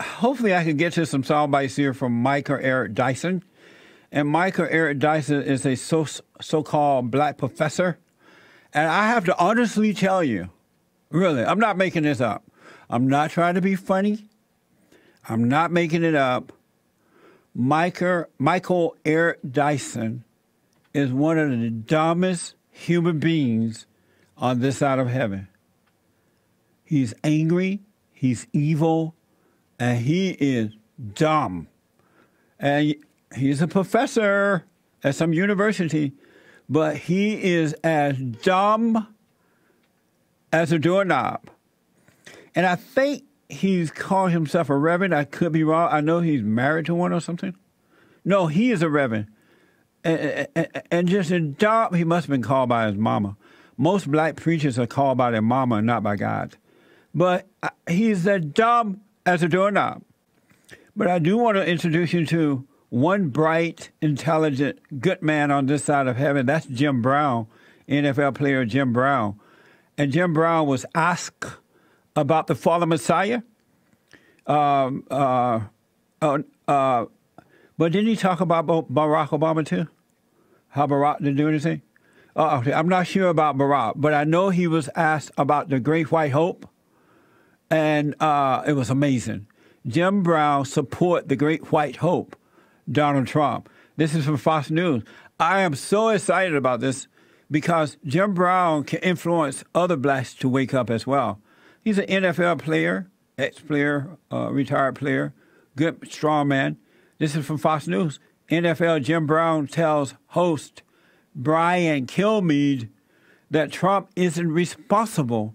hopefully I could get to some sound bites here from Mike or Eric Dyson. And Mike or Eric Dyson is a so, so-called black professor. And I have to honestly tell you, really, I'm not making this up. I'm not trying to be funny. I'm not making it up. Michael, Michael Eric Dyson is one of the dumbest human beings on this side of heaven. He's angry. He's evil and he is dumb. And he's a professor at some university, but he is as dumb as a doorknob. And I think he's called himself a reverend. I could be wrong. I know he's married to one or something. No, he is a reverend. And, and, and just a dumb, he must have been called by his mama. Most black preachers are called by their mama, not by God. But uh, he's a dumb as a doorknob. But I do want to introduce you to one bright, intelligent, good man on this side of heaven. That's Jim Brown, NFL player Jim Brown. And Jim Brown was asked about the fallen Messiah. Um, uh, uh, uh, but didn't he talk about Barack Obama too? How Barack didn't do anything? Uh, I'm not sure about Barack, but I know he was asked about the Great White Hope and uh, it was amazing. Jim Brown support the great white hope, Donald Trump. This is from Fox News. I am so excited about this because Jim Brown can influence other blacks to wake up as well. He's an NFL player, ex-player, uh, retired player, good strong man. This is from Fox News. NFL Jim Brown tells host Brian Kilmeade that Trump isn't responsible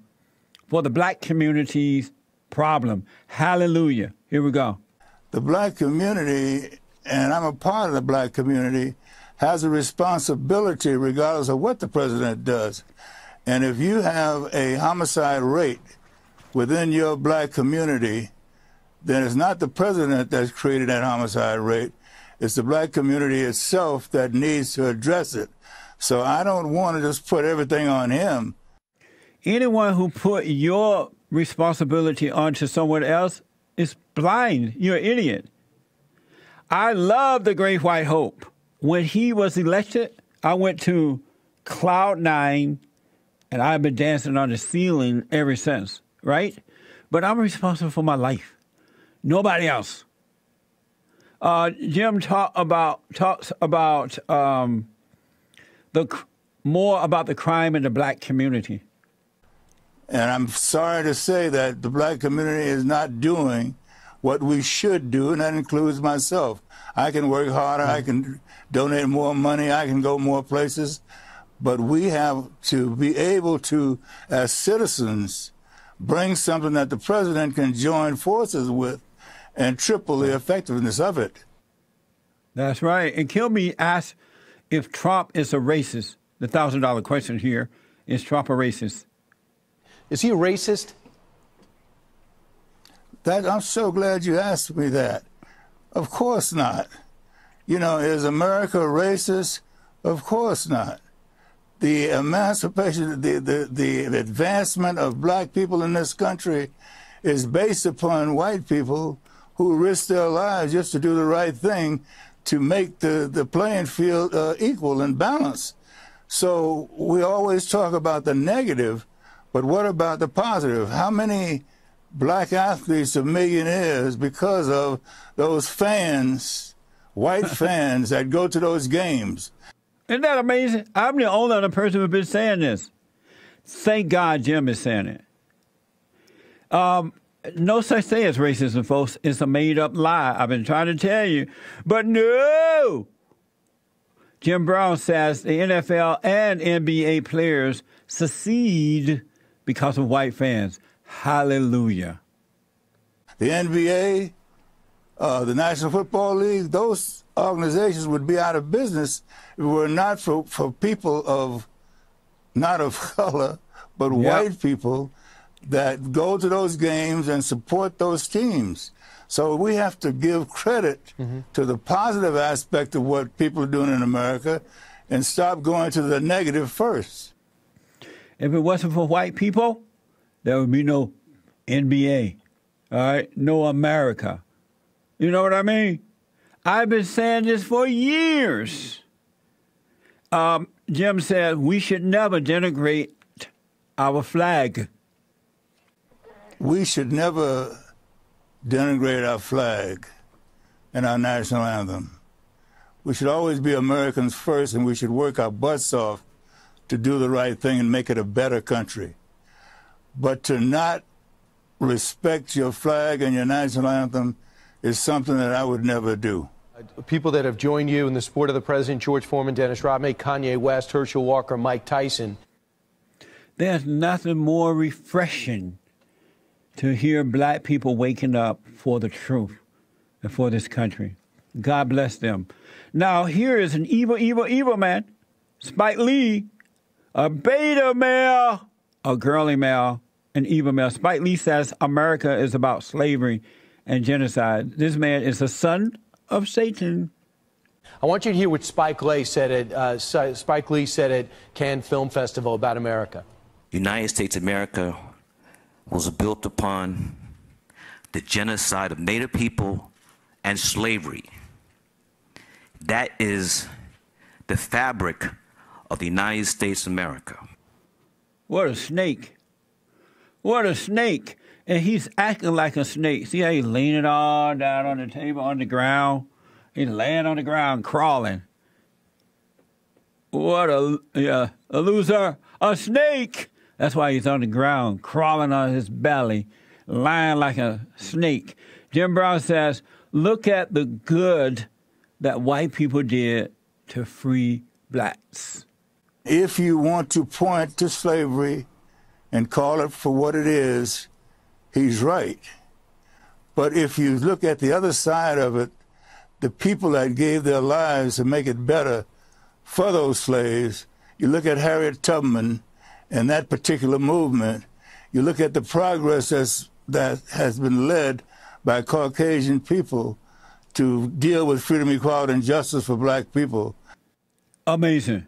for the black community's problem. Hallelujah. Here we go. The black community, and I'm a part of the black community, has a responsibility regardless of what the president does. And if you have a homicide rate within your black community, then it's not the president that's created that homicide rate. It's the black community itself that needs to address it. So I don't want to just put everything on him anyone who put your responsibility onto someone else is blind. You're an idiot. I love the Great White Hope. When he was elected, I went to Cloud Nine and I've been dancing on the ceiling ever since, right? But I'm responsible for my life. Nobody else. Uh, Jim talk about talks about um, the more about the crime in the black community. And I'm sorry to say that the black community is not doing what we should do, and that includes myself. I can work harder, I mm. can donate more money, I can go more places, but we have to be able to, as citizens, bring something that the president can join forces with and triple the effectiveness of it. That's right. And Kilby asked if Trump is a racist. The $1,000 question here is Trump a racist? Is he a racist? That I'm so glad you asked me that. Of course not. You know, is America racist? Of course not. The emancipation, the, the, the advancement of black people in this country is based upon white people who risked their lives just to do the right thing to make the, the playing field uh, equal and balanced. So we always talk about the negative, but what about the positive? How many black athletes are millionaires because of those fans, white fans that go to those games? Isn't that amazing? I'm the only other person who's been saying this. Thank God Jim is saying it. Um, no such thing as racism, folks. It's a made up lie. I've been trying to tell you. But no! Jim Brown says the NFL and NBA players secede because of white fans. Hallelujah. The NBA, uh, the National Football League, those organizations would be out of business if it were not for, for people of, not of color, but yep. white people that go to those games and support those teams. So we have to give credit mm -hmm. to the positive aspect of what people are doing in America and stop going to the negative first. If it wasn't for white people, there would be no NBA, all right? No America. You know what I mean? I've been saying this for years. Um, Jim says we should never denigrate our flag. We should never denigrate our flag and our national anthem. We should always be Americans first, and we should work our butts off to do the right thing and make it a better country. But to not respect your flag and your national anthem is something that I would never do. People that have joined you in the support of the president, George Foreman, Dennis Rodman, Kanye West, Herschel Walker, Mike Tyson. There's nothing more refreshing to hear black people waking up for the truth and for this country. God bless them. Now, here is an evil, evil, evil man, Spike Lee, a beta male, a girly male, an evil male. Spike Lee says America is about slavery and genocide. This man is a son of Satan. I want you to hear what Spike Lee said at uh, Spike Lee said at Cannes Film Festival about America. United States America was built upon the genocide of Native people and slavery. That is the fabric of the United States of America. What a snake. What a snake. And he's acting like a snake. See how he's leaning all down on the table, on the ground. He's laying on the ground, crawling. What a, yeah, a loser. A snake. That's why he's on the ground, crawling on his belly, lying like a snake. Jim Brown says, look at the good that white people did to free blacks. If you want to point to slavery and call it for what it is, he's right. But if you look at the other side of it, the people that gave their lives to make it better for those slaves, you look at Harriet Tubman and that particular movement, you look at the progress that's, that has been led by Caucasian people to deal with freedom, equality, and justice for black people. Amazing.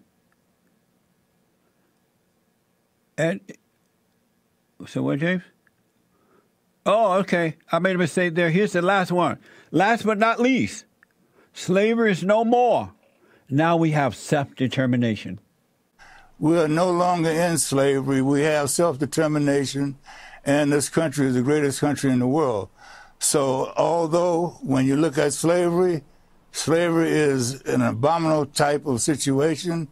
And so what, James? Oh, okay. I made a mistake there. Here's the last one. Last but not least, slavery is no more. Now we have self determination. We are no longer in slavery. We have self determination, and this country is the greatest country in the world. So, although when you look at slavery, slavery is an abominable type of situation,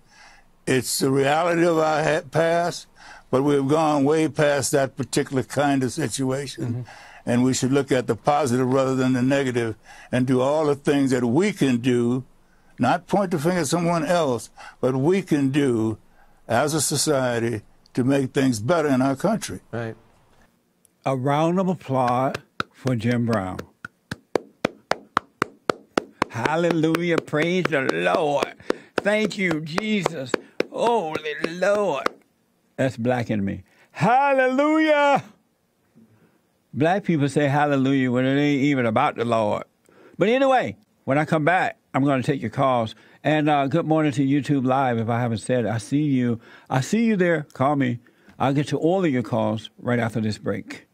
it's the reality of our past, but we've gone way past that particular kind of situation. Mm -hmm. And we should look at the positive rather than the negative and do all the things that we can do, not point the finger at someone else, but we can do as a society to make things better in our country. Right. A round of applause for Jim Brown. Hallelujah. Praise the Lord. Thank you, Jesus. Holy Lord. That's black in me. Hallelujah! Black people say hallelujah when it ain't even about the Lord. But anyway, when I come back, I'm going to take your calls. And uh, good morning to YouTube Live. If I haven't said, I see you. I see you there. Call me. I'll get to all of your calls right after this break.